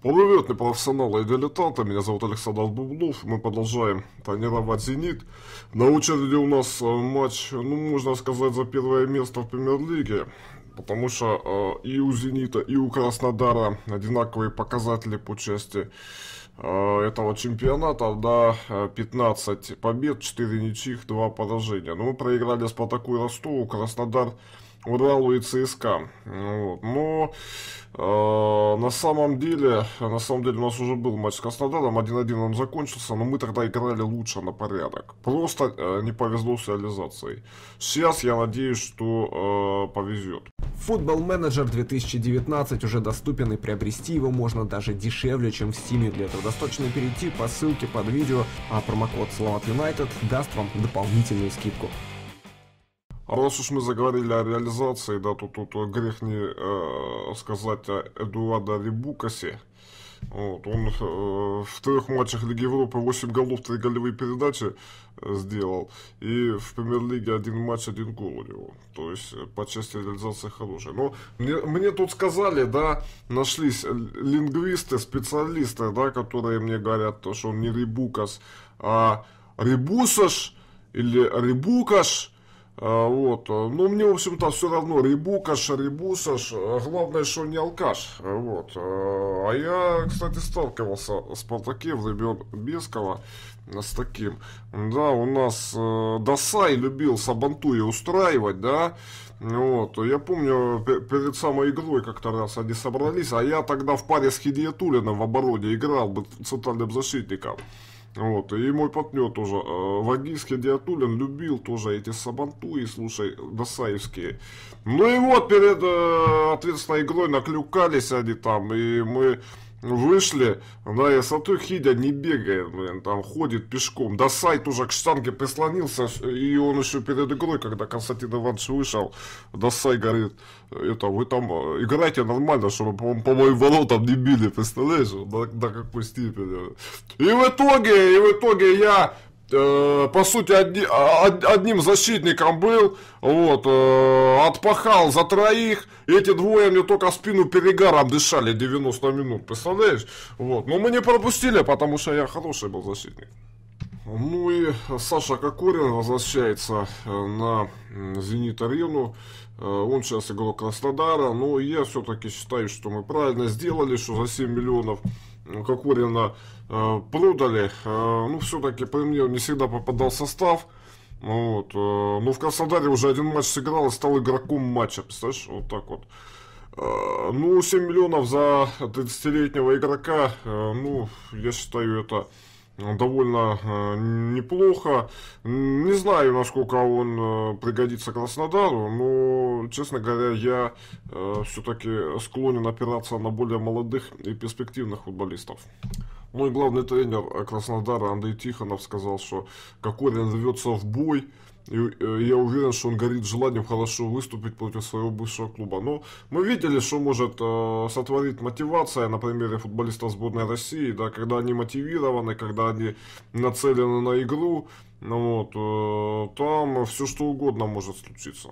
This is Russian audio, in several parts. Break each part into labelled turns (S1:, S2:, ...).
S1: Привет, непрофессионалы и дилетанты, а меня зовут Александр Бубнов, мы продолжаем тренировать «Зенит». На очереди у нас э, матч, ну, можно сказать, за первое место в премьер-лиге, потому что э, и у «Зенита», и у «Краснодара» одинаковые показатели по части э, этого чемпионата, да, 15 э, побед, 4 ничьих, 2 поражения. Но мы проиграли «Спартаку» и «Ростову», «Краснодар» Уралу и ЦСКА. Вот. Но э, на самом деле, на самом деле у нас уже был матч с Краснодаром, 1-1 он закончился, но мы тогда играли лучше на порядок. Просто э, не повезло с реализацией. Сейчас я надеюсь, что э, повезет. Футбол менеджер 2019 уже доступен и приобрести его можно даже дешевле, чем в Steam. Для этого достаточно перейти по ссылке под видео, а промокод Слават Юнайтед даст вам дополнительную скидку. А раз уж мы заговорили о реализации, да, тут, тут э, грех не э, сказать о Эдуарда Рибукасе. Вот, он э, в трех матчах Лиги Европы 8 голов, 3 голевые передачи э, сделал. И в Премьер-лиге один матч, один гол у него. То есть э, по части реализации хорошая. Но мне, мне тут сказали, да, нашлись лингвисты, специалисты, да, которые мне говорят, что он не Рибукас, а Рибусаш или Рибукаш. А, вот. А, Но ну, мне, в общем-то, все равно, ребукаш, ребусаш, а, главное, что не алкаш. Вот. А я, кстати, сталкивался с Спартаке в Бескова с таким. Да, у нас э, Досай любил Сабантуя устраивать, да, вот, я помню, перед самой игрой как-то раз они собрались, а я тогда в паре с Хидиатулиным в обороне играл бы центральным защитником. Вот, и мой партнер тоже, э, Вагильский Диатулин, любил тоже эти сабантуи, слушай, досаевские. Ну и вот перед э, ответственной игрой наклюкались они там, и мы Вышли, на высоту Хидя не бегает, блин, там ходит пешком. До сайт уже к штанге прислонился, и он еще перед игрой, когда Константин Иванович вышел, до сайт говорит, это, вы там э, играйте нормально, чтобы по, по моим воротам не били, представляешь, до, до какой степени. И в итоге, и в итоге я Э, по сути, одни, а, одним защитником был, вот, э, отпахал за троих, эти двое мне только спину перегаром дышали 90 минут, представляешь? Вот, но мы не пропустили, потому что я хороший был защитник. Ну и Саша Кокорин возвращается э, на «Зенит Арену». Он сейчас игрок Краснодара, но я все-таки считаю, что мы правильно сделали, что за 7 миллионов ну, Кокорина э, продали. Э, ну, все-таки премьер не всегда попадал в состав. Вот, э, но в Краснодаре уже один матч сыграл и стал игроком матча, представляешь, вот так вот. Э, ну, 7 миллионов за 30-летнего игрока, э, ну, я считаю, это довольно э, неплохо. Не знаю, насколько он э, пригодится Краснодару, но, честно говоря, я э, все-таки склонен опираться на более молодых и перспективных футболистов. Ну и главный тренер Краснодара Андрей Тихонов сказал, что Кокорин рвется в бой, и, э, я уверен, что он горит желанием хорошо выступить против своего бывшего клуба. Но мы видели, что может э, сотворить мотивация на примере футболистов сборной России, да, когда они мотивированы, когда они нацелены на игру, ну, вот, э, там все что угодно может случиться.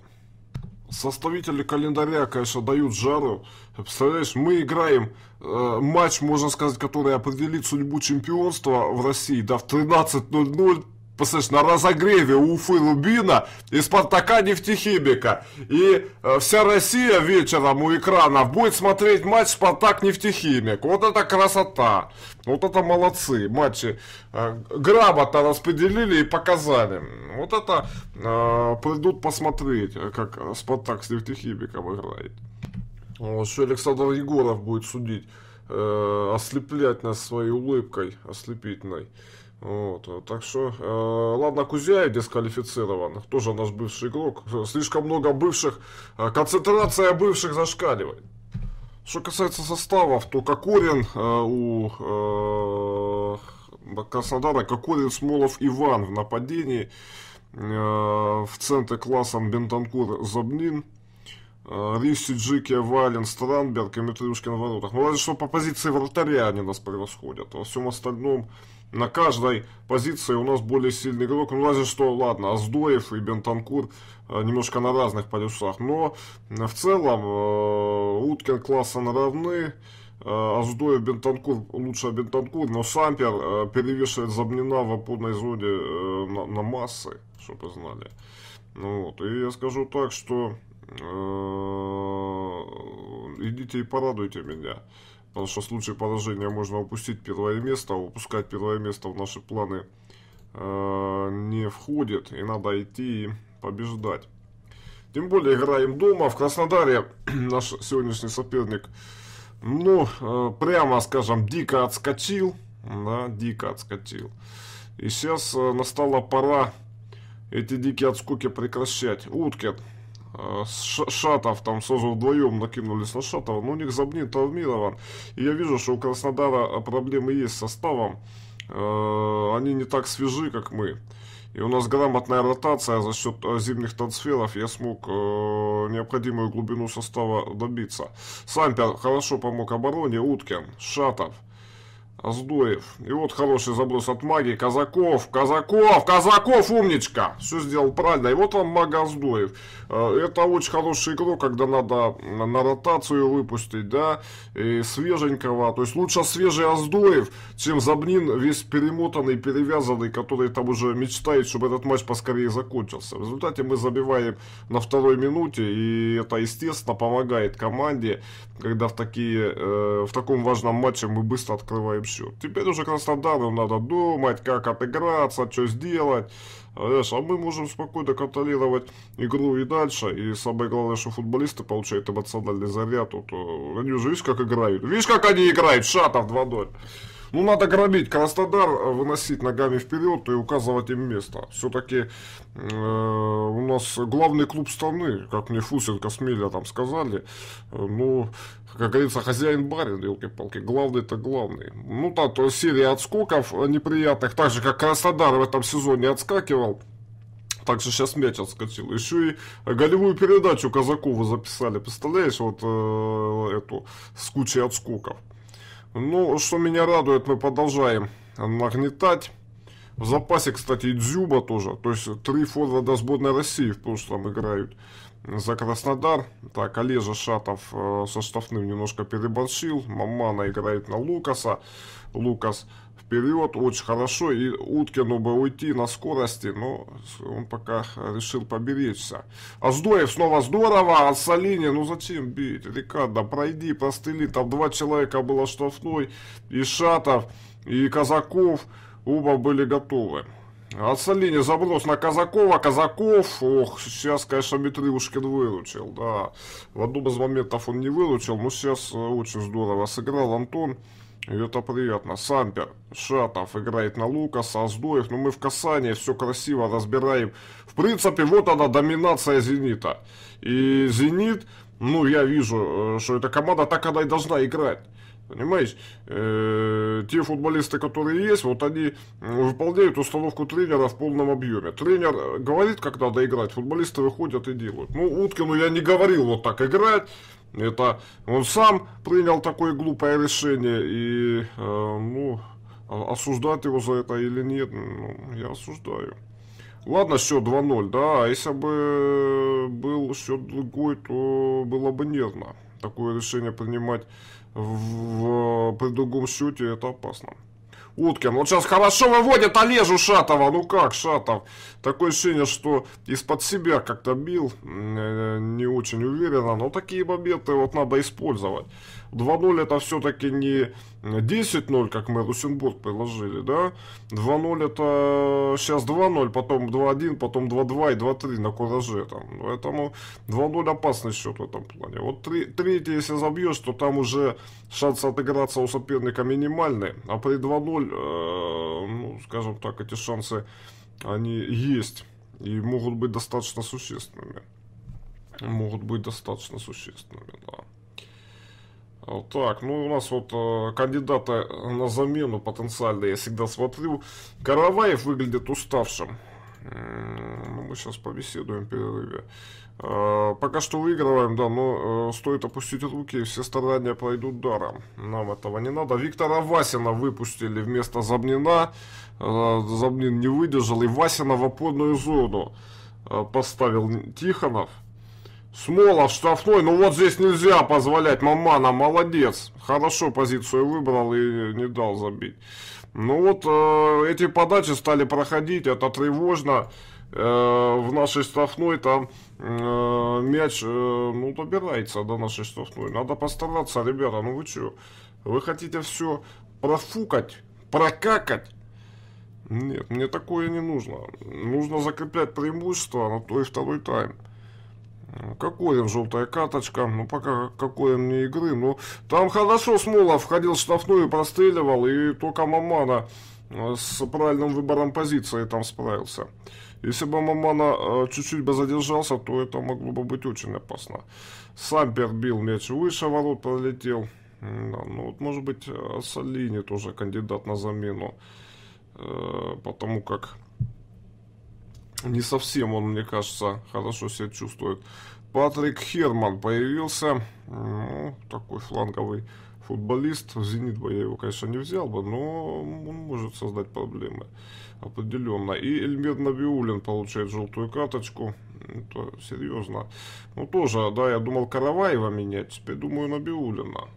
S1: Составители календаря, конечно, дают жару. Представляешь, мы играем э, матч, можно сказать, который определит судьбу чемпионства в России, да, в 13.00 послышь, на разогреве Уфы Лубина и Спартака Нефтехимика. И э, вся Россия вечером у экранов будет смотреть матч Спартак Нефтехимик. Вот это красота. Вот это молодцы. Матчи э, грамотно распределили и показали. Вот это э, придут посмотреть, как Спартак с Нефтехимиком играет. Вот, еще Александр Егоров будет судить. Э, ослеплять нас своей улыбкой ослепительной. Вот. Э, так что, э, ладно, Кузяев дисквалифицирован, тоже наш бывший игрок. Э, слишком много бывших, э, концентрация бывших зашкаливает. Что касается составов, то Кокорин э, у э, Краснодара, Кокорин, Смолов, Иван в нападении. Э, в центре классом Бентанкур, Забнин. Э, Ривси, Джики, Вален, Странберг и Митрюшкин в воротах. Ну, разве что по позиции вратаря они нас превосходят. А во всем остальном на каждой позиции у нас более сильный игрок. Ну, разве что, ладно, Аздоев и Бентанкур э, немножко на разных полюсах. Но э, в целом э, Уткин класса наравны. Э, Аздоев Бентанкур лучше Бентанкур, но Сампер перевешивает Забнина в опорной зоне на, на массы, чтобы знали. Ну вот. И я скажу так, что э, идите и порадуйте меня. Потому что в случае поражения можно упустить первое место, а упускать первое место в наши планы э, не входит. И надо идти и побеждать. Тем более играем дома. В Краснодаре наш сегодняшний соперник, ну, э, прямо скажем, дико отскочил. Да, дико отскочил. И сейчас э, настала пора эти дикие отскоки прекращать. Уткин Э, шатов там сразу вдвоем накинулись на ну, Шатова, но у них Забнин травмирован. И я вижу, что у Краснодара э, проблемы есть с составом. Э, они не так свежи, как мы. И у нас грамотная ротация за счет зимних трансферов. Я смог э, необходимую глубину состава добиться. Сампер хорошо помог обороне. Уткин, Шатов. Аздоев. И вот хороший заброс от магии. Казаков, Казаков, Казаков, умничка! Все сделал правильно. И вот вам маг Аздоев. Э, это очень хороший игрок, когда надо на ротацию выпустить, да, и свеженького. То есть лучше свежий Аздоев, чем Забнин весь перемотанный, перевязанный, который там уже мечтает, чтобы этот матч поскорее закончился. В результате мы забиваем на второй минуте, и это, естественно, помогает команде, когда в, такие, э, в таком важном матче мы быстро открываем все. Теперь уже Краснодару надо думать, как отыграться, что сделать. Знаешь, а мы можем спокойно контролировать игру и дальше. И самое главное, что футболисты получают эмоциональный заряд. Вот, э, они уже, видишь, как играют. Видишь, как они играют, Шатов 2-0. Ну, надо грабить Краснодар, э, выносить ногами вперед и указывать им место. Все-таки э, у нас главный клуб страны, как мне Фусенко с Миля там сказали. Э, ну, как говорится, хозяин барин, елки-палки, главный-то главный. Ну, там то серия отскоков неприятных, так же, как Краснодар в этом сезоне отскакивал. Так же сейчас мяч отскочил. Еще и голевую передачу Казакова записали. Представляешь, вот э, эту с кучей отскоков. Ну, что меня радует, мы продолжаем нагнетать. В запасе, кстати, и Дзюба тоже. То есть три форварда сборной России в прошлом играют за Краснодар. Так, Олежа Шатов э, со штрафным немножко переборщил. Мамана играет на Лукаса. Лукас вперед очень хорошо, и Уткину бы уйти на скорости, но он пока решил поберечься. А Сдоев снова здорово, а Солини, ну зачем бить? Рикардо, пройди, простыли, там два человека было штрафной, и Шатов, и Казаков, оба были готовы. А Солини заброс на Казакова, Казаков, ох, сейчас, конечно, Митрюшкин выручил, да. В одном из моментов он не выручил, но сейчас э, очень здорово сыграл Антон. Это приятно. Сампер, Шатов играет на Лукаса, Аздоев. но ну, мы в касании все красиво разбираем. В принципе, вот она, доминация «Зенита». И «Зенит», ну, я вижу, э, что эта команда так она и должна играть. Понимаешь, э, те футболисты, которые есть, вот они э, выполняют установку тренера в полном объеме. Тренер э, говорит, как надо играть, футболисты выходят и делают. Ну, Уткину я не говорил вот так играть, это он сам принял такое глупое решение, и, э, ну, а, осуждать его за это или нет, ну, я осуждаю. Ладно, счет 2-0, да, а если бы был счет другой, то было бы нервно. Такое решение принимать в, в, при другом счете, это опасно. Уткин. Вот сейчас хорошо выводит Олежу Шатова. Ну как, Шатов? Такое ощущение, что из-под себя как-то бил. Э, не очень уверенно. Но такие моменты вот надо использовать. 2-0 это все-таки не 10-0, как мы Лусенбург приложили, да? 2-0 это сейчас 2-0, потом 2-1, потом 2-2 и 2-3 на кураже там. Поэтому 2-0 опасный счет в этом плане. Вот третий, если забьешь, то там уже шансы отыграться у соперника минимальные, А при 2-0 контроль, э, ну, скажем так, эти шансы, они есть и могут быть достаточно существенными. Могут быть достаточно существенными, да. Так, ну у нас вот э, кандидата на замену потенциально я всегда смотрю. Караваев выглядит уставшим. Мы сейчас побеседуем в перерыве. Э, пока что выигрываем, да, но э, стоит опустить руки, все страдания пройдут даром. Нам этого не надо. Виктора Васина выпустили вместо Забнина. Э, Забнин не выдержал, и Васина в опорную зону э, поставил Тихонов. Смолов штрафной, ну вот здесь нельзя позволять, Мамана молодец. Хорошо позицию выбрал и не дал забить. Ну вот э, эти подачи стали проходить, это тревожно. Э, в нашей штрафной там э, мяч э, ну, добирается до нашей штрафной. Надо постараться, ребята, ну вы что? Вы хотите все профукать, прокакать? Нет, мне такое не нужно. Нужно закреплять преимущество на той и второй тайм. Ну, Кокорин, желтая каточка. Ну, пока Кокорин не игры. Ну, там хорошо Смолов входил в штрафную, простреливал. И только Мамана с правильным выбором позиции там справился. Если бы Мамана э, чуть-чуть бы задержался, то это могло бы быть очень опасно. Сампер бил мяч выше ворот, пролетел. Да, ну вот, может быть, э, Салини тоже кандидат на замену. Э, потому как не совсем он, мне кажется, хорошо себя чувствует. Патрик Херман появился. Ну, такой фланговый футболист. В «Зенит» бы я его, конечно, не взял бы, но он может создать проблемы определенно. И Эльмир Набиулин получает желтую карточку. Это ну, серьезно. Ну, тоже, да, я думал Караваева менять, теперь думаю Набиулина.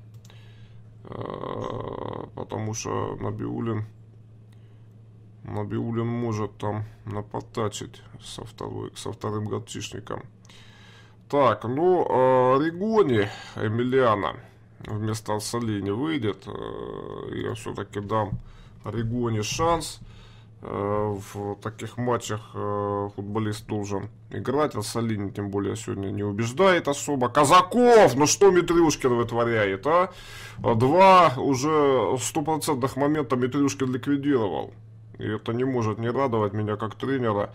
S1: Э, потому что Набиулин... Набиулин может там напотачить со, второй, со вторым гатчишником. Так, ну, э, Регони Эмилиана вместо Ассалини выйдет. Э, я все-таки дам Ригони шанс. Э, Э, в таких матчах э, футболист должен играть. А Салини тем более сегодня не убеждает особо. Казаков! Ну что Митрюшкин вытворяет, а? Два уже стопроцентных момента Митрюшкин ликвидировал. И это не может не радовать меня как тренера.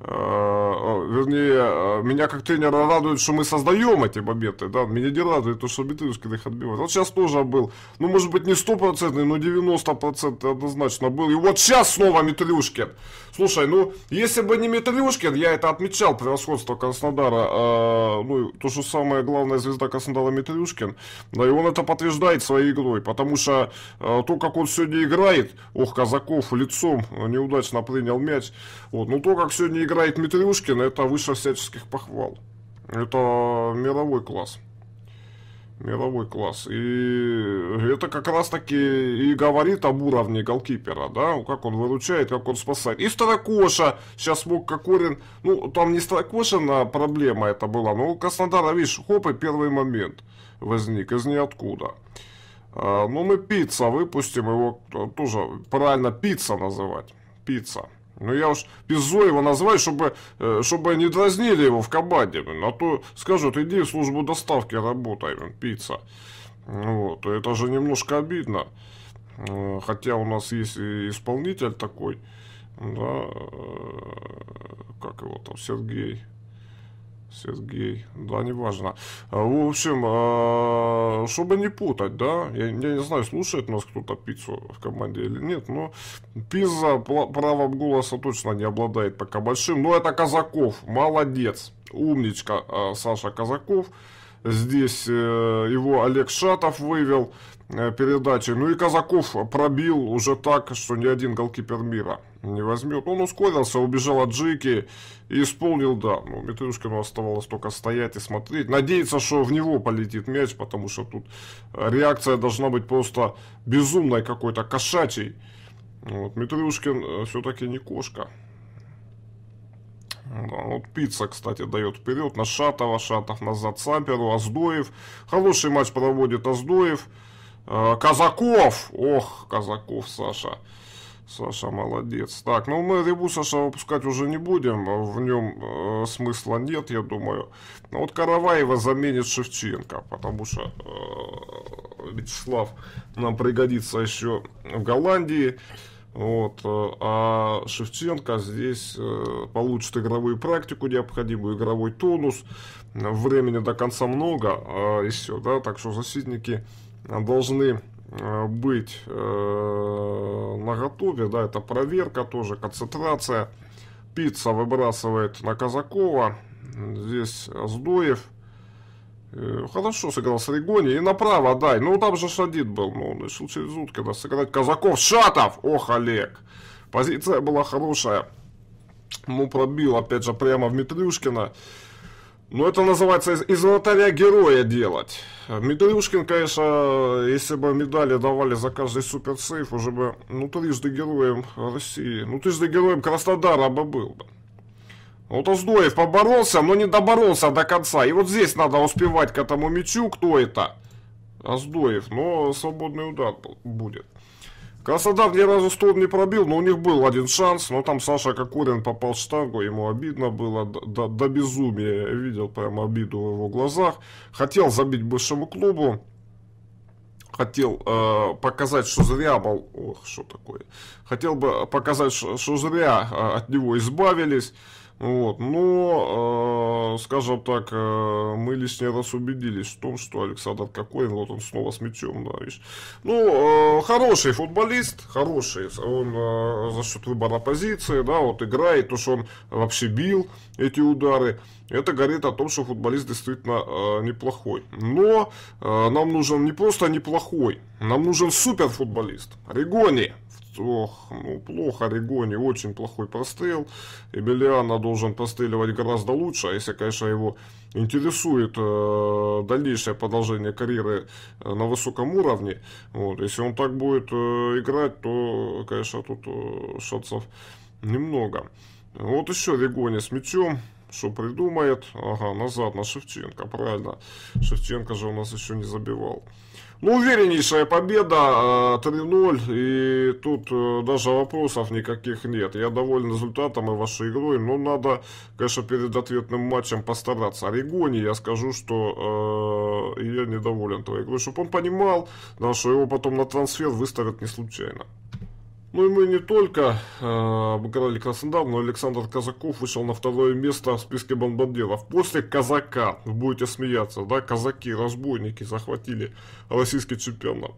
S1: Э, вернее, э, меня как тренера радует, что мы создаем эти победы. да, меня не радует то, что Бетрюшкин их отбивает. Вот сейчас тоже был, ну, может быть, не стопроцентный, но 90% однозначно был. И вот сейчас снова Митрюшкин. Слушай, ну, если бы не Митрюшкин, я это отмечал, превосходство Краснодара, э, ну, то же самое главная звезда Краснодара Митрюшкин, да, и он это подтверждает своей игрой, потому что э, то, как он сегодня играет, ох, Казаков лицом неудачно принял мяч, вот, ну, то, как сегодня играет Митрюшкин, это выше всяческих похвал. Это мировой класс. Мировой класс. И это как раз таки и говорит об уровне голкипера, да, как он выручает, как он спасает. И Старокоша, сейчас мог Кокорин, ну, там не Старокошина проблема это была, но у Краснодара, видишь, хоп, и первый момент возник из ниоткуда. А, ну, мы пицца выпустим его, э, тоже правильно пицца называть, пицца. Ну, я уж Пизо его назвать, чтобы, э, чтобы не дразнили его в команде. А то скажут, иди в службу доставки работай, пицца. Вот, это же немножко обидно. Э, хотя у нас есть исполнитель такой, да, э, как его там, Сергей Сергей, да, неважно. А, в общем, а, чтобы не путать, да, я, я не знаю, слушает нас кто-то пиццу в команде или нет, но пиза правом голоса точно не обладает пока большим, но это Казаков, молодец, умничка а, Саша Казаков. Здесь э, его Олег Шатов вывел э, передачи. Ну и Казаков пробил уже так, что ни один голкипер мира не возьмет. Он ускорился, убежал от Джики и исполнил, да. Ну, Митрюшкину оставалось только стоять и смотреть. Надеяться, что в него полетит мяч, потому что тут реакция должна быть просто безумной какой-то, кошачьей. Вот, Митрюшкин э, все-таки не кошка. Да, вот Пицца, кстати, дает вперед на Шатова, Шатов назад Саперу, Аздоев. Хороший матч проводит Аздоев. А, Казаков! Ох, Казаков, Саша. Саша молодец. Так, ну мы Рибу Саша выпускать уже не будем, в нем э, смысла нет, я думаю. Но ну вот Караваева заменит Шевченко, потому что э, Вячеслав нам пригодится еще в Голландии. Вот. Э, а Шевченко здесь э, получит игровую практику необходимую, игровой тонус. Времени до конца много, а, и все, да, так что защитники должны э, быть э, на готове, да, это проверка тоже, концентрация. Пицца выбрасывает на Казакова, здесь Сдоев, Э, хорошо сыграл с регони И направо дай, Ну, там же Шадид был. но ну, он решил через Уткина сыграть. Казаков, Шатов! Ох, Олег! Позиция была хорошая. Ну, пробил, опять же, прямо в Митрюшкина. Ну, это называется из, из вратаря героя делать. Митрюшкин, конечно, если бы медали давали за каждый суперсейф, уже бы, ну, трижды героем России, ну, трижды героем Краснодара бы был бы. Вот Уздоев поборолся, но не доборолся до конца. И вот здесь надо успевать к этому мячу. Кто это? Аздоев, но свободный удар будет. Краснодар ни разу стол не пробил, но у них был один шанс, но там Саша Кокорин попал в штангу, ему обидно было, до, до безумия, Я видел прям обиду в его глазах. Хотел забить бывшему клубу, хотел э, показать, что зря, мол, ох, что такое, хотел бы показать, что, что зря э, от него избавились. Вот. Но, э, скажем так, э, мы не раз убедились в том, что Александр Кокорин, вот он снова с мячом, да, видишь. Ну, э, хороший футболист, хороший, он э, за счет выбора позиции, да, вот играет, то, что он вообще бил эти удары, это говорит о том, что футболист действительно э, неплохой. Но э, нам нужен не просто неплохой, нам нужен суперфутболист, Регони ох, ну, плохо Регони, очень плохой постел. Эмилиано должен постеливать гораздо лучше, а если, конечно, его интересует э, дальнейшее продолжение карьеры э, на высоком уровне. Вот, если он так будет э, играть, то, конечно, тут э, шансов немного. Вот еще Регони с мячом. Что придумает? Ага, назад на Шевченко, правильно. Шевченко же у нас еще не забивал. Ну, увереннейшая победа 3-0, а, и тут э, даже вопросов никаких нет. Я доволен результатом и вашей игрой, но надо, конечно, перед ответным матчем постараться. Орегоне я скажу, что э, я недоволен твоей игрой, чтобы он понимал, да, что его потом на трансфер выставят не случайно. Ну и мы не только э, обыграли Краснодар, но Александр Казаков вышел на второе место в списке бомбардиров. После Казака, вы будете смеяться, да, казаки, разбойники захватили российский чемпионат.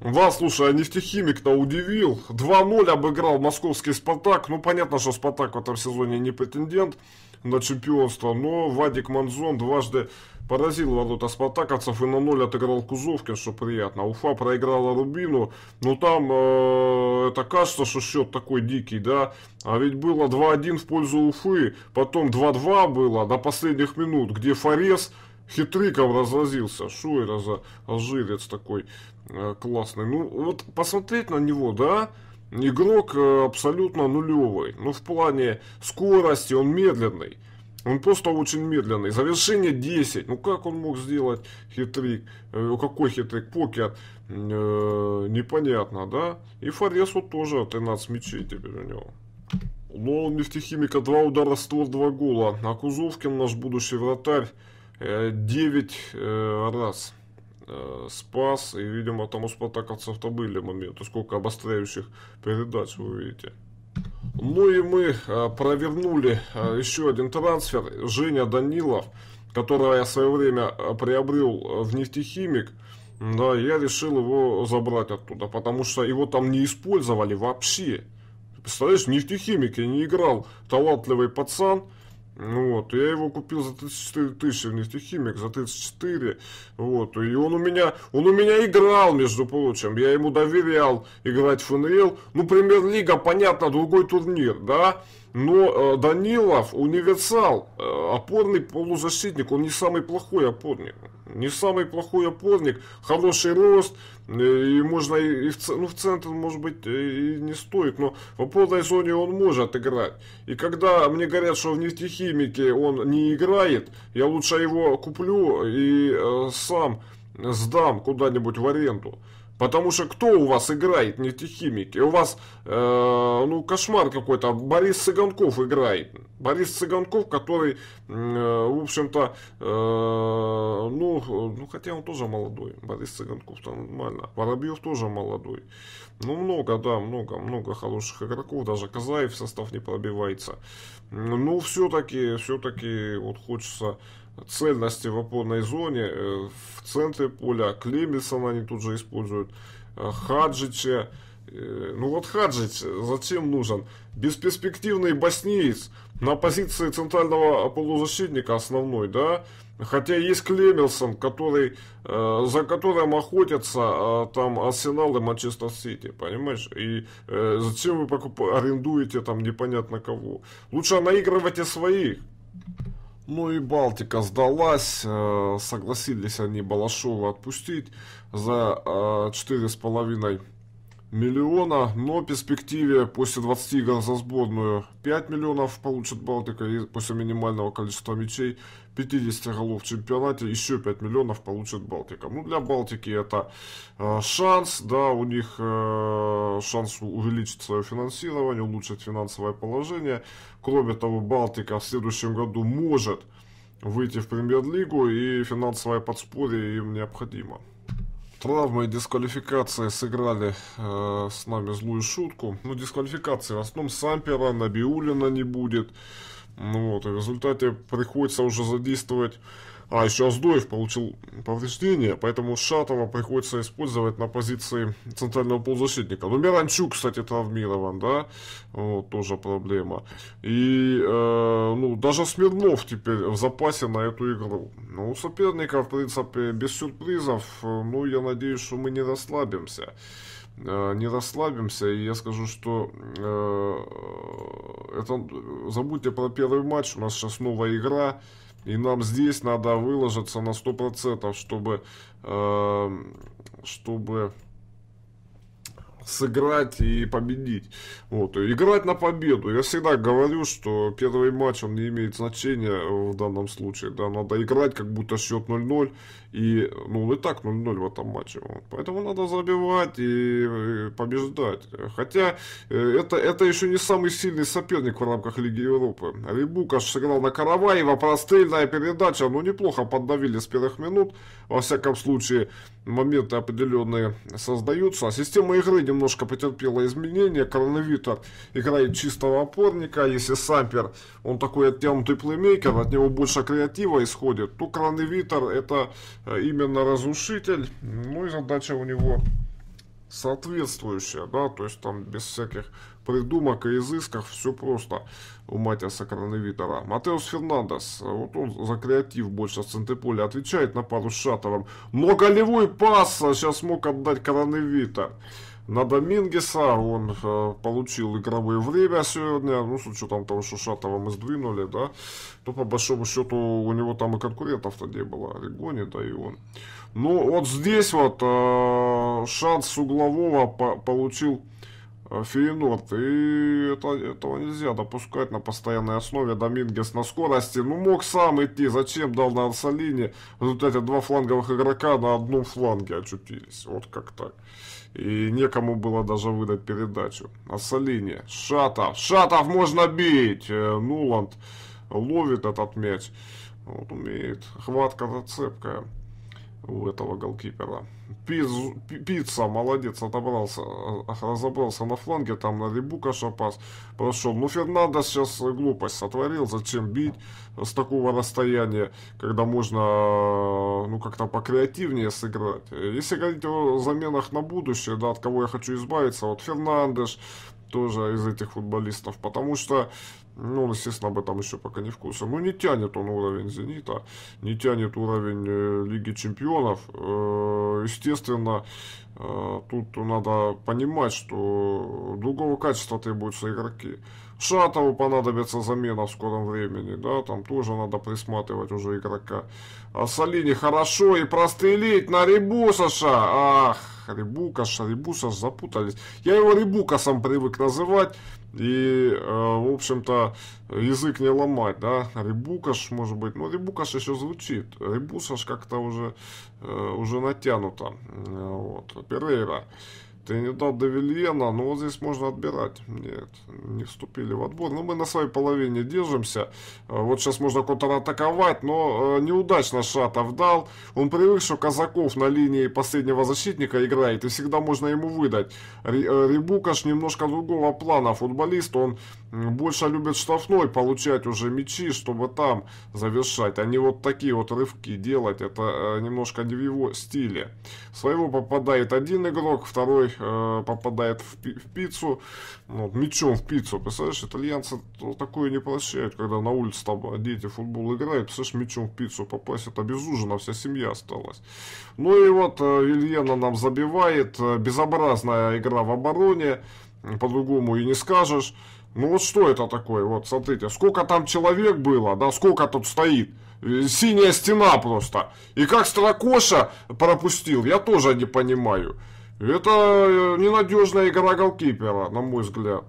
S1: Вас, слушай, а нефтехимик-то удивил. 2-0 обыграл московский «Спартак». Ну, понятно, что «Спартак» в этом сезоне не претендент на чемпионство, но Вадик Манзон дважды Поразил ворота спартаковцев и на ноль отыграл Кузовкин, что приятно. Уфа проиграла Рубину, но ну, там э, это кажется, что счет такой дикий, да. А ведь было 2-1 в пользу Уфы, потом 2-2 было до последних минут, где Форес хитриком разразился. Что это за алжирец такой э, классный? Ну, вот посмотреть на него, да, игрок э, абсолютно нулевый. Но ну, в плане скорости он медленный. Он просто очень медленный. Завершение 10. Ну как он мог сделать хитрик? Э, какой хитрик? Покет. Э непонятно, да? И Форесу тоже 13 мечей теперь у него. Лол нефтехимика 2 удара, створ 2 гола. А Кузовкин, наш будущий вратарь, 9 э, э раз э, спас. И, видимо, там у спартаковцев-то были моменты. Сколько обостряющих передач вы видите. Ну и мы а, провернули а, еще один трансфер. Женя Данилов, которого я в свое время а, приобрел в нефтехимик, да, я решил его забрать оттуда, потому что его там не использовали вообще. Представляешь, в нефтехимике не играл талантливый пацан – ну вот, я его купил за 34 тысячи в нефтехимик, за 34, вот, и он у меня, он у меня играл, между прочим, я ему доверял играть в НЛ, ну, премьер-лига, понятно, другой турнир, да, но э, Данилов универсал, э, опорный полузащитник, он не самый плохой опорник, не самый плохой опорник, хороший рост, э, и можно и в, ну, в центр, может быть, э, и не стоит, но в опорной зоне он может играть. И когда мне говорят, что в нефтехимике он не играет, я лучше его куплю и э, сам сдам куда-нибудь в аренду. Потому что кто у вас играет нефтехимики? У вас, э, ну, кошмар какой-то. Борис Цыганков играет. Борис Цыганков, который, э, в общем-то, э, ну, ну, хотя он тоже молодой. Борис Цыганков там нормально. Воробьев тоже молодой. Ну, много, да, много, много хороших игроков. Даже Казаев в состав не пробивается. Ну все-таки, все-таки вот хочется цельности в опорной зоне, э, в центре поля, Клемельсона они тут же используют, э, Хаджича. Э, ну вот Хаджич зачем нужен? Бесперспективный босниец на позиции центрального полузащитника основной, да? Хотя есть Клемелсон, который, э, за которым охотятся э, там Арсенал и Манчестер Сити, понимаешь? И э, зачем вы покуп... арендуете там непонятно кого? Лучше наигрывайте своих. Ну и Балтика сдалась, э, согласились они Балашова отпустить за э, четыре с половиной миллиона, но в перспективе после 20 игр за сборную 5 миллионов получит Балтика и после минимального количества мячей 50 голов в чемпионате еще 5 миллионов получит Балтика. Ну, для Балтики это э, шанс, да, у них э, шанс увеличить свое финансирование, улучшить финансовое положение. Кроме того, Балтика в следующем году может выйти в премьер-лигу и финансовое подспорье им необходимо. Травмы и дисквалификация сыграли э, с нами злую шутку. Ну, дисквалификации в основном Сампера, Набиулина не будет. Ну, вот, и в результате приходится уже задействовать а еще Аздоев получил повреждение, поэтому Шатова приходится использовать на позиции центрального полузащитника. Ну, Миранчук, кстати, травмирован, да, вот, тоже проблема. И, э, ну, даже Смирнов теперь в запасе на эту игру. Ну, у соперника, в принципе, без сюрпризов, ну, я надеюсь, что мы не расслабимся э, не расслабимся, и я скажу, что э, это, забудьте про первый матч, у нас сейчас новая игра, и нам здесь надо выложиться на 100%, чтобы, эм, чтобы сыграть и победить. Вот. играть на победу. Я всегда говорю, что первый матч, он не имеет значения в данном случае. Да, надо играть, как будто счет 0-0. И, ну, и так 0-0 в этом матче. Вот. Поэтому надо забивать и, побеждать. Хотя, э, это, это еще не самый сильный соперник в рамках Лиги Европы. Рибукаш сыграл на Караваева, прострельная передача, но ну, неплохо поддавили с первых минут, во всяком случае моменты определенные создаются. А система игры немножко потерпела изменения. Коронавитор играет чистого опорника. Если Сампер, он такой оттянутый плеймейкер, от него больше креатива исходит, то Коронавитор это э, именно разрушитель. Ну и задача у него соответствующая, да, то есть там без всяких придумок и изысках все просто у Матиаса Краневитера. Матеус Фернандес, вот он за креатив больше с центриполя отвечает на пару с Шатовым. Но голевой пас сейчас а мог отдать Краневитер. На Домингеса он э, получил игровое время сегодня, ну, с учетом того, что Шатова мы сдвинули, да, то по большому счету у него там и конкурентов-то не было, Орегоне, да и он. Ну, вот здесь вот э, шанс углового по получил Фейнорд, и это, этого нельзя допускать на постоянной основе. Домингес на скорости, ну мог сам идти, зачем дал на Ансалине? В результате два фланговых игрока на одном фланге очутились, вот как так. И некому было даже выдать передачу. Ансалине, Шатов, Шатов можно бить! Э, Нуланд ловит этот мяч. Вот умеет. Хватка-то у этого голкипера. Пиз, пицца, молодец, отобрался, э, разобрался на фланге, там на Рибука шапас прошел. Ну, Фернандо сейчас э, глупость сотворил, зачем бить с такого расстояния, когда можно, э, ну, как-то покреативнее сыграть. Если говорить о заменах на будущее, да, от кого я хочу избавиться, вот Фернандеш, тоже из этих футболистов, потому что, ну, естественно, об этом еще пока не в курсе. Ну, не тянет он уровень «Зенита», не тянет уровень э, Лиги Чемпионов. Э, естественно, э, тут надо понимать, что другого качества требуются игроки. Шатову понадобится замена в скором времени, да, там тоже надо присматривать уже игрока. А Салини хорошо и прострелить на Рибусаша, ах, Рибукаш, Рибусаш запутались. Я его Рибукасом привык называть, и, э, в общем-то, язык не ломать, да, Рибукаш, может быть, ну, Рибукаш еще звучит, Рибусаш как-то уже, э, уже натянуто, э, вот, Перейра. Тринидад де Вильена, но ну, вот здесь можно отбирать. Нет, не вступили в отбор. Но ну, мы на своей половине держимся. Э, вот сейчас можно контратаковать, но э, неудачно Шатов дал. Он привык, что Казаков на линии последнего защитника играет, и всегда можно ему выдать. Э, Рибукаш немножко другого плана футболист. Он больше любит штрафной получать уже мячи, чтобы там завершать. а не вот такие вот рывки делать. Это немножко не в его стиле. Своего попадает один игрок, второй э, попадает в, пи в пиццу, ну, мячом в пиццу. Представляешь, итальянцы такое не прощают, когда на улице там дети в футбол играют, представляешь, мечом в пиццу попасть, это без вся семья осталась. Ну и вот э, Вильена нам забивает, э, безобразная игра в обороне, по-другому и не скажешь. Ну вот что это такое? Вот смотрите, сколько там человек было, да, сколько тут стоит. Э, синяя стена просто. И как Стракоша пропустил, я тоже не понимаю. Это э, ненадежная игра голкипера, на мой взгляд.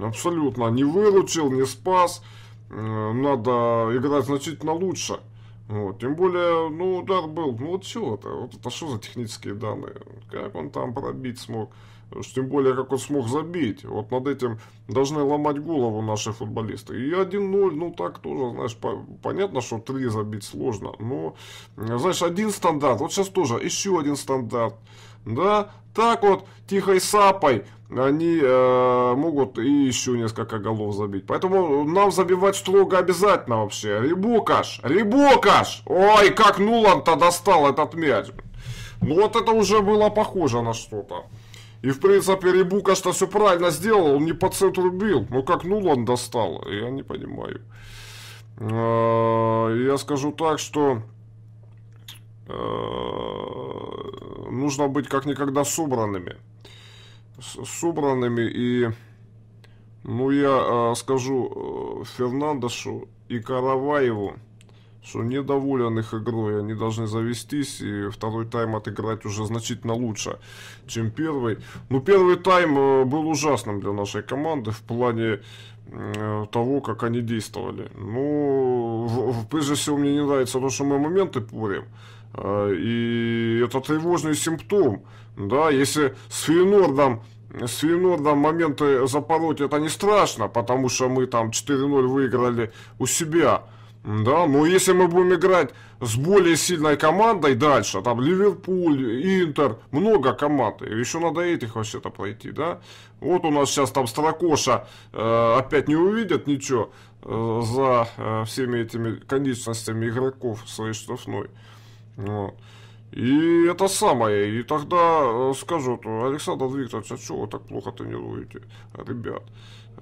S1: Абсолютно. Не выручил, не спас. Э, надо играть значительно лучше. Вот. Тем более, ну, удар был. Ну, вот чего это? Вот это что за технические данные? Как он там пробить смог? Уж тем более, как он смог забить. Вот над этим должны ломать голову наши футболисты. И 1-0, ну так тоже, знаешь, по понятно, что 3 забить сложно. Но, э, знаешь, один стандарт. Вот сейчас тоже еще один стандарт. Да, так вот, тихой сапой они э, могут и еще несколько голов забить. Поэтому нам забивать строго обязательно вообще. Рибукаш, Рибукаш! Ой, как Нулан-то достал этот мяч. Ну вот это уже было похоже на что-то. И, в принципе, Рибукаш-то все правильно сделал, он не по центру бил. но ну как Нулан достал, я не понимаю. Э, я скажу так, что... Э, нужно быть как никогда собранными. Собранными и, ну я э, скажу э, Фернандошу и Караваеву, что недоволен их игрой, они должны завестись и второй тайм отыграть уже значительно лучше, чем первый. Ну, первый тайм был ужасным для нашей команды в плане того, как они действовали. Ну, прежде всего, мне не нравится, то, что мы моменты порим. А, и это тревожный симптом. Да, если с Фейнордом с Фейнордом моменты запороть это не страшно, потому что мы там 4-0 выиграли у себя. Да, но если мы будем играть с более сильной командой дальше, там Ливерпуль, Интер, много команд, еще надо этих вообще-то пройти, да. Вот у нас сейчас там Строкоша э, опять не увидят ничего э, за э, всеми этими конечностями игроков своей штрафной. И это самое, и тогда э, скажут, Александр Викторович, а что вы так плохо тренируете, ребят?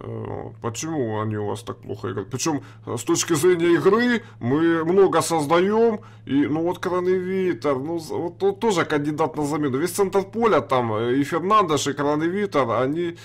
S1: Э, почему они у вас так плохо играют? Причем э, с точки зрения игры мы много создаем, и ну вот Краневитер, ну вот он тоже кандидат на замену. Весь центр поля там э, и Фернандеш, и Краневитер, они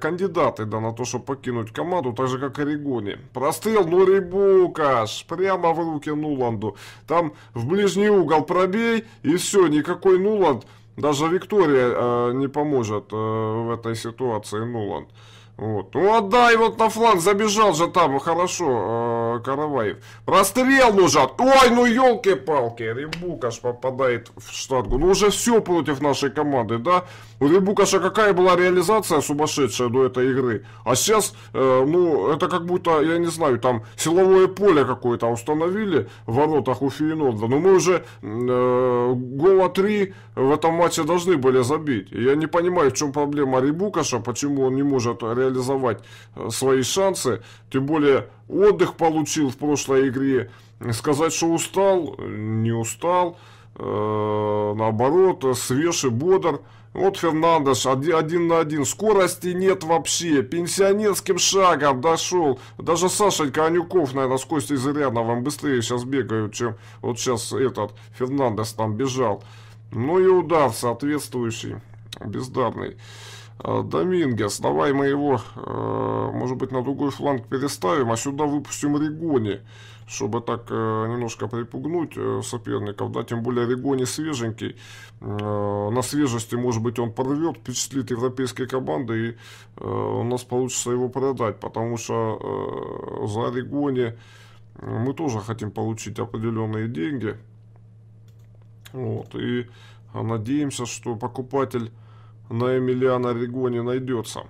S1: кандидаты да, на то, чтобы покинуть команду, так же как и Регони. Прострел, ну Рибукаш, прямо в руки Нуланду. Там в ближний угол пробей, и все, никакой Нуланд, даже Виктория э, не поможет э, в этой ситуации Нуланд. Вот. Ну и вот на фланг забежал же там, ну, хорошо, э, Караваев. Прострел нужен. Ой, ну елки-палки, Рибукаш попадает в штангу. Ну уже все против нашей команды, да? У Рибукаша какая была реализация сумасшедшая до этой игры? А сейчас, э, ну, это как будто, я не знаю, там силовое поле какое-то установили в воротах у Фейнорда. Но ну, мы уже э, гола 3 в этом матче должны были забить. Я не понимаю, в чем проблема Рибукаша, почему он не может реализовать реализовать э, свои шансы. Тем более отдых получил в прошлой игре. Сказать, что устал, э, не устал. Э, наоборот, свежий бодр. Вот Фернандеш, один, на один, скорости нет вообще, пенсионерским шагом дошел. Даже Сашенька Анюков, наверное, с Костей Зыряновым быстрее сейчас бегают, чем вот сейчас этот Фернандес там бежал. Ну и удар соответствующий, бездарный. А, Домингес, давай мы его, а, может быть, на другой фланг переставим, а сюда выпустим Регони, чтобы так э, немножко припугнуть э, соперников, да, тем более Регони свеженький, а, на свежести, может быть, он порвет, впечатлит европейские команды, и э, у нас получится его продать, потому что за Регони мы тоже хотим получить определенные деньги, вот, и надеемся, что покупатель на Эмилиана Регони найдется.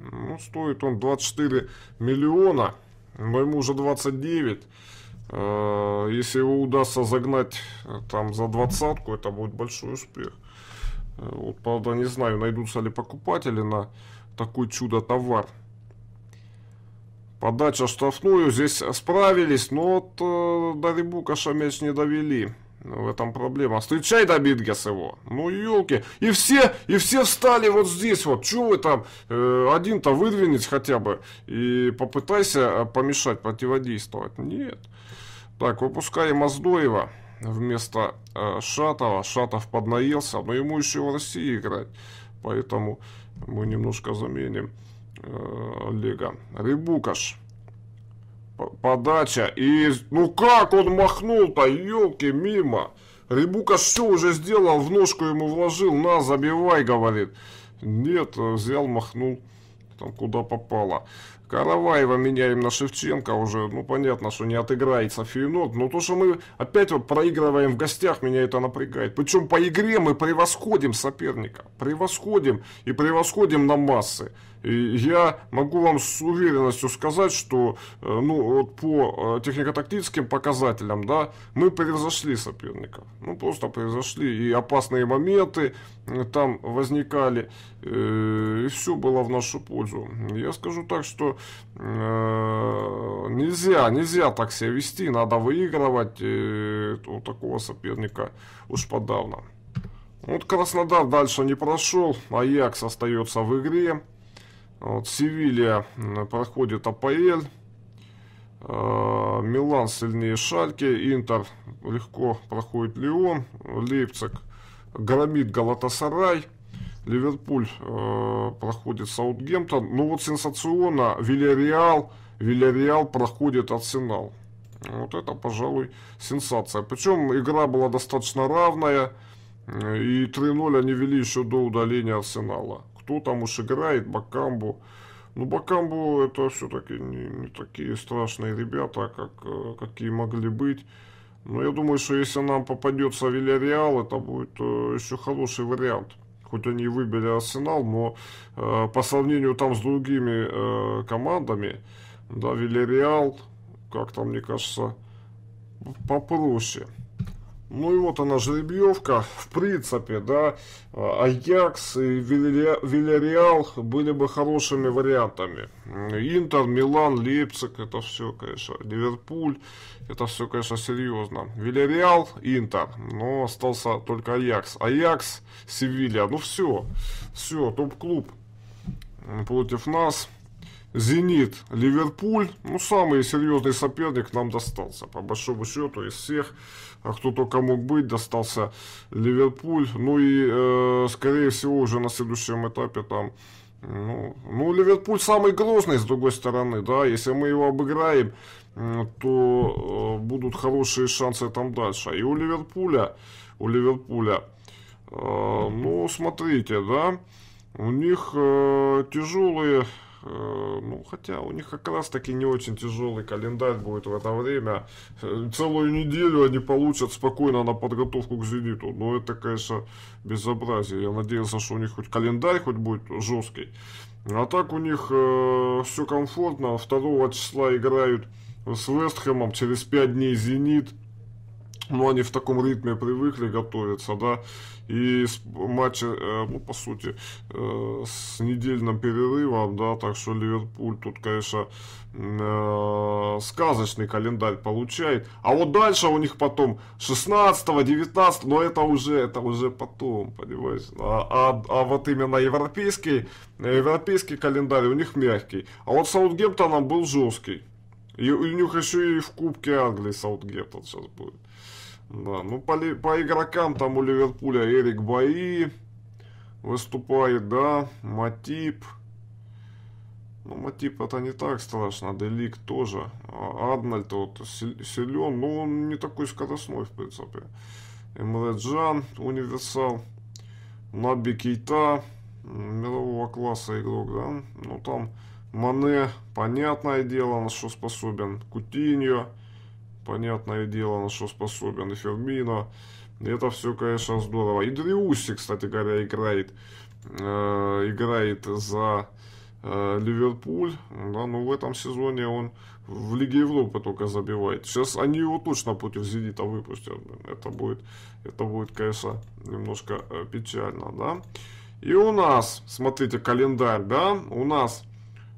S1: Ну, стоит он 24 миллиона, моему уже 29. Э, если его удастся загнать э, там за двадцатку, это будет большой успех. Э, вот, правда, не знаю, найдутся ли покупатели на такой чудо-товар. Подача штрафную здесь справились, но от Дарибука мяч не довели. Ну, в этом проблема. Встречай Домингес его. Ну, елки. И все, и все встали вот здесь вот. Чего вы там э, один-то выдвинуть хотя бы? И попытайся э, помешать, противодействовать. Нет. Так, выпускаем Аздоева вместо э, Шатова. Шатов поднаелся, но ему еще в России играть. Поэтому мы немножко заменим э, Олега. Рыбукаш подача. И ну как он махнул-то, елки, мимо. Рибука все уже сделал, в ножку ему вложил. На, забивай, говорит. Нет, взял, махнул. Там куда попало. Караваева меняем на Шевченко уже, ну понятно, что не отыграется Фейнот, но то, что мы опять вот проигрываем в гостях, меня это напрягает. Причем по игре мы превосходим соперника, превосходим и превосходим на массы. И я могу вам с уверенностью сказать, что э, ну, вот по э, технико-тактическим показателям, да, мы превзошли соперников. Ну, просто превзошли. И опасные моменты э, там возникали. И все было в нашу пользу. Я скажу так, что э, нельзя, нельзя так себя вести, надо выигрывать э, у такого соперника уж подавно. Вот Краснодар дальше не прошел, Аякс остается в игре. Вот, Севилья проходит АПЛ. Э, Милан сильнее Шальки, Интер легко проходит Леон, Лейпциг громит Галатасарай. Ливерпуль э, проходит Саутгемптон. Ну вот сенсационно Вильяреал, Вильяреал проходит Арсенал. Вот это, пожалуй, сенсация. Причем игра была достаточно равная. Э, и 3-0 они вели еще до удаления Арсенала. Кто там уж играет, Бакамбу. Ну, Бакамбу это все-таки не, не такие страшные ребята, как, э, какие могли быть. Но я думаю, что если нам попадется Вильяреал, это будет э, еще хороший вариант. Хоть они и выбили Арсенал, но э, по сравнению там с другими э, командами, да, Вильяреал, как там, мне кажется, попроще. Ну и вот она жеребьевка, в принципе, да, а, Аякс и Вильяреал были бы хорошими вариантами. Интер, Милан, Лейпциг, это все, конечно, Ливерпуль, это все, конечно, серьезно. Вильяреал, Интер, но остался только Аякс. Аякс, Севилья, ну все, все, топ-клуб против нас. Зенит, Ливерпуль, ну, самый серьезный соперник нам достался, по большому счету, из всех, а кто только мог быть, достался Ливерпуль, ну и, э, скорее всего, уже на следующем этапе там, ну, ну, Ливерпуль самый грозный, с другой стороны, да, если мы его обыграем, то э, будут хорошие шансы там дальше. И у Ливерпуля, у Ливерпуля, э, ну, смотрите, да, у них э, тяжелые Э, ну, хотя у них как раз таки не очень тяжелый календарь будет в это время. Э, целую неделю они получат спокойно на подготовку к «Зениту». Но это, конечно, безобразие. Я надеялся, что у них хоть календарь хоть будет жесткий. А так у них э, все комфортно. 2 числа играют с Вестхэмом, через 5 дней «Зенит» ну они в таком ритме привыкли готовиться, да, и матч, матча, э, ну, по сути, э, с недельным перерывом, да, так что Ливерпуль тут, конечно, э, сказочный календарь получает, а вот дальше у них потом 16 го 19 но это уже, это уже потом, понимаешь, а, а, а вот именно европейский, европейский календарь у них мягкий, а вот Саутгемптоном был жесткий, и у них еще и в Кубке Англии Саутгемптон сейчас будет. Да, ну по, по игрокам там у Ливерпуля Эрик Баи выступает, да, Матип. Ну, Матип это не так страшно, Делик тоже. А Арнольд вот силен, но ну, он не такой скоростной, в принципе. Эмре универсал. Наби Кейта, мирового класса игрок, да. Ну, там Мане, понятное дело, на что способен. Кутиньо понятное дело, на что способен Фермино. Это все, конечно, здорово. И Дриуси, кстати говоря, играет, э, играет за э, Ливерпуль. Да, но ну, в этом сезоне он в Лиге Европы только забивает. Сейчас они его точно против Зенита выпустят. Это будет, это будет, конечно, немножко э, печально, да. И у нас, смотрите, календарь, да, у нас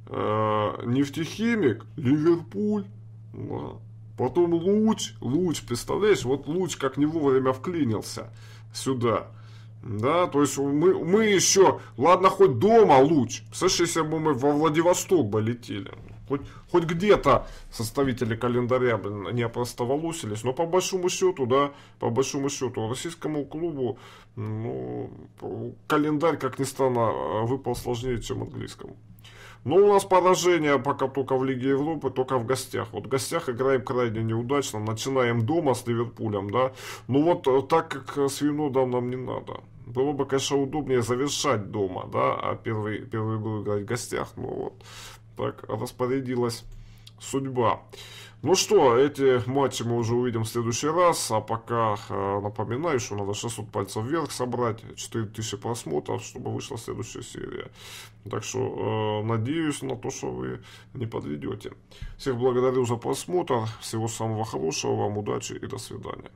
S1: э, нефтехимик, Ливерпуль, да. Потом луч, луч, представляешь, вот луч как не вовремя вклинился сюда. Да, то есть мы, мы еще, ладно, хоть дома луч. Слышишь, если бы мы во Владивосток бы летели. Хоть, хоть где-то составители календаря блин, не опростоволосились, но по большому счету, да, по большому счету, российскому клубу ну, календарь, как ни странно, выпал сложнее, чем английскому. Но ну, у нас поражение пока только в Лиге Европы, только в гостях. Вот в гостях играем крайне неудачно, начинаем дома с Ливерпулем, да. Ну вот э, так как э, с Винодом нам не надо. Было бы, конечно, удобнее завершать дома, да, а первый, первую игру играть в гостях. Ну вот, так распорядилась судьба. Ну что, эти матчи мы уже увидим в следующий раз, а пока э, напоминаю, что надо 600 пальцев вверх собрать, 4000 просмотров, чтобы вышла следующая серия. Так что э, надеюсь на то, что вы не подведете. Всех благодарю за просмотр, всего самого хорошего, вам удачи и до свидания.